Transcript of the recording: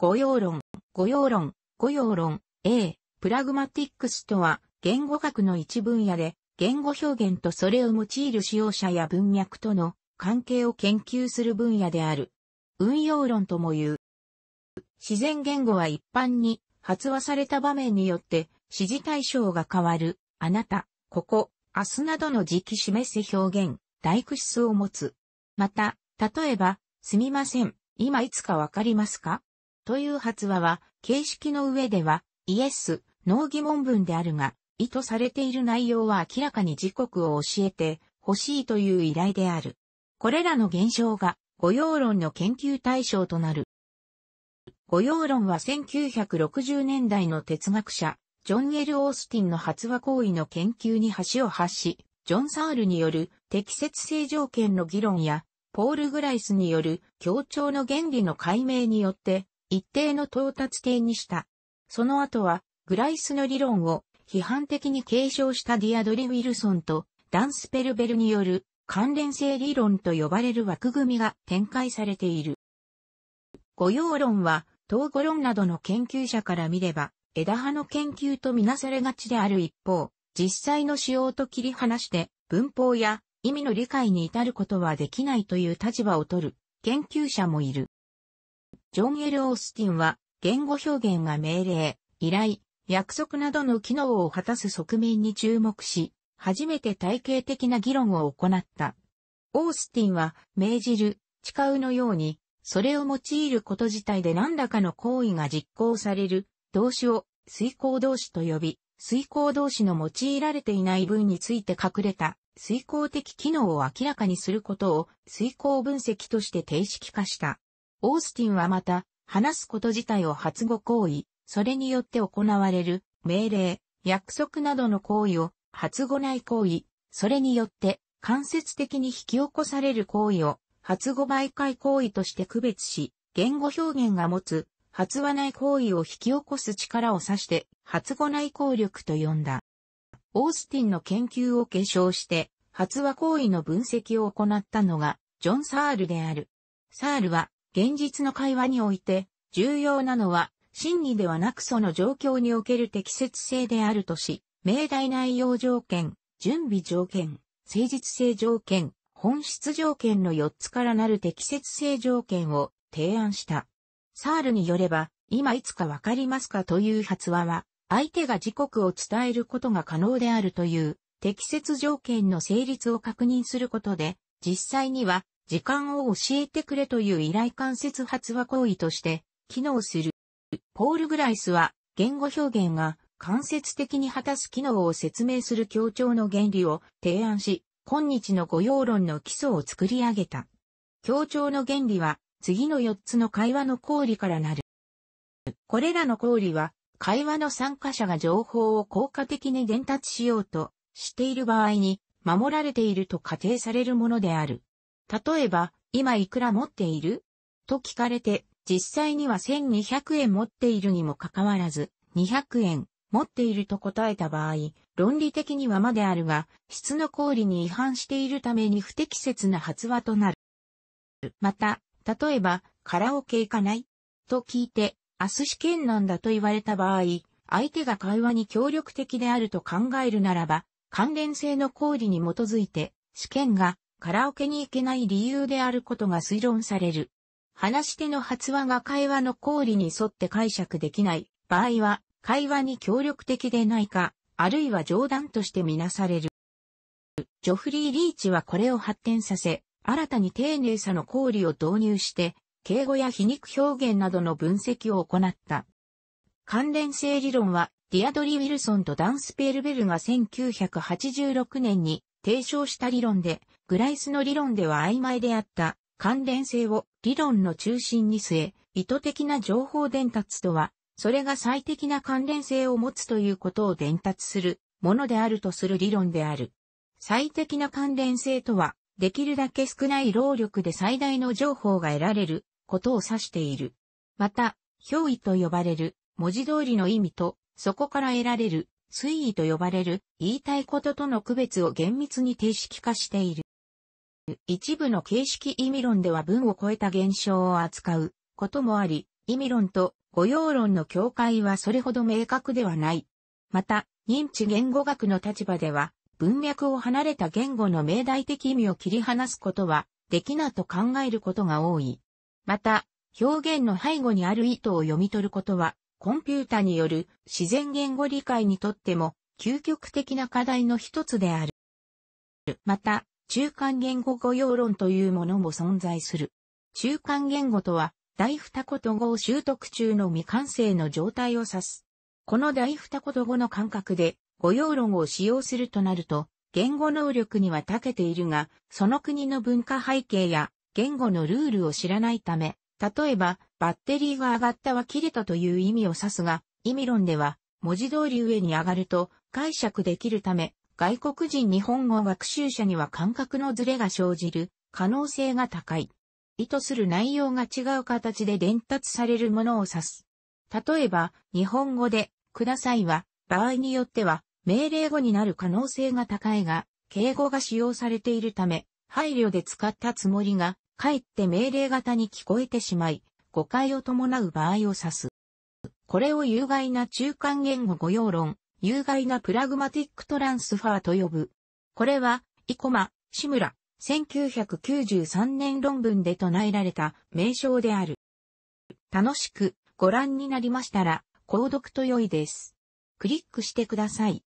語用論、語用論、語用論、A、プラグマティックスとは、言語学の一分野で、言語表現とそれを用いる使用者や文脈との関係を研究する分野である。運用論とも言う。自然言語は一般に発話された場面によって指示対象が変わる、あなた、ここ、明日などの時期示す表現、大屈数を持つ。また、例えば、すみません、今いつかわかりますかという発話は、形式の上では、イエス、ノー疑問文であるが、意図されている内容は明らかに時刻を教えて欲しいという依頼である。これらの現象が、語用論の研究対象となる。語用論は1960年代の哲学者、ジョン・エル・オースティンの発話行為の研究に橋を発し、ジョン・サールによる適切性条件の議論や、ポール・グライスによる協調の原理の解明によって、一定の到達点にした。その後は、グライスの理論を批判的に継承したディアドリ・ウィルソンとダンスペルベルによる関連性理論と呼ばれる枠組みが展開されている。御用論は、統合論などの研究者から見れば、枝葉の研究とみなされがちである一方、実際の使用と切り離して文法や意味の理解に至ることはできないという立場を取る研究者もいる。ジョン・エル・オースティンは、言語表現が命令、依頼、約束などの機能を果たす側面に注目し、初めて体系的な議論を行った。オースティンは、命じる、誓うのように、それを用いること自体で何らかの行為が実行される、動詞を、遂行動詞と呼び、遂行動詞の用いられていない文について隠れた、遂行的機能を明らかにすることを、遂行分析として定式化した。オースティンはまた、話すこと自体を発語行為、それによって行われる、命令、約束などの行為を、発語内行為、それによって、間接的に引き起こされる行為を、発語媒介行為として区別し、言語表現が持つ、発話内行為を引き起こす力を指して、発語内効力と呼んだ。オースティンの研究を継承して、発話行為の分析を行ったのが、ジョン・サールである。サールは、現実の会話において、重要なのは、真理ではなくその状況における適切性であるとし、命題内容条件、準備条件、誠実性条件、本質条件の4つからなる適切性条件を提案した。サールによれば、今いつかわかりますかという発話は、相手が時刻を伝えることが可能であるという、適切条件の成立を確認することで、実際には時間を教えてくれという依頼間接発話行為として機能する。ポール・グライスは言語表現が間接的に果たす機能を説明する協調の原理を提案し、今日の語用論の基礎を作り上げた。協調の原理は次の4つの会話の行為からなる。これらの行為は会話の参加者が情報を効果的に伝達しようとしている場合に守られていると仮定されるものである。例えば、今いくら持っていると聞かれて、実際には1200円持っているにもかかわらず、200円持っていると答えた場合、論理的にはまであるが、質の行理に違反しているために不適切な発話となる。また、例えば、カラオケ行かないと聞いて、明日試験なんだと言われた場合、相手が会話に協力的であると考えるならば、関連性の行理に基づいて、試験がカラオケに行けない理由であることが推論される。話し手の発話が会話の行為に沿って解釈できない場合は、会話に協力的でないか、あるいは冗談としてみなされる。ジョフリー・リーチはこれを発展させ、新たに丁寧さの行為を導入して、敬語や皮肉表現などの分析を行った。関連性理論は、ディアドリ・ー・ウィルソンとダンス・ペールベルが1986年に提唱した理論で、グライスの理論では曖昧であった関連性を理論の中心に据え、意図的な情報伝達とは、それが最適な関連性を持つということを伝達するものであるとする理論である。最適な関連性とは、できるだけ少ない労力で最大の情報が得られることを指している。また、表意と呼ばれる文字通りの意味と、そこから得られる推移と呼ばれる言いたいこととの区別を厳密に定式化している。一部の形式意味論では文を超えた現象を扱うこともあり、意味論と語用論の境界はそれほど明確ではない。また、認知言語学の立場では、文脈を離れた言語の命題的意味を切り離すことは、できなと考えることが多い。また、表現の背後にある意図を読み取ることは、コンピュータによる自然言語理解にとっても、究極的な課題の一つである。また、中間言語語用論というものも存在する。中間言語とは、大二言語を習得中の未完成の状態を指す。この大二言語の感覚で、語用論を使用するとなると、言語能力には長けているが、その国の文化背景や言語のルールを知らないため、例えば、バッテリーが上がったは切れたという意味を指すが、意味論では、文字通り上に上がると解釈できるため、外国人日本語学習者には感覚のズレが生じる可能性が高い。意図する内容が違う形で伝達されるものを指す。例えば、日本語で、くださいは、場合によっては、命令語になる可能性が高いが、敬語が使用されているため、配慮で使ったつもりが、かえって命令型に聞こえてしまい、誤解を伴う場合を指す。これを有害な中間言語語用論、有害なプラグマティックトランスファーと呼ぶ。これは、イコマ、志村、1993年論文で唱えられた名称である。楽しくご覧になりましたら、購読と良いです。クリックしてください。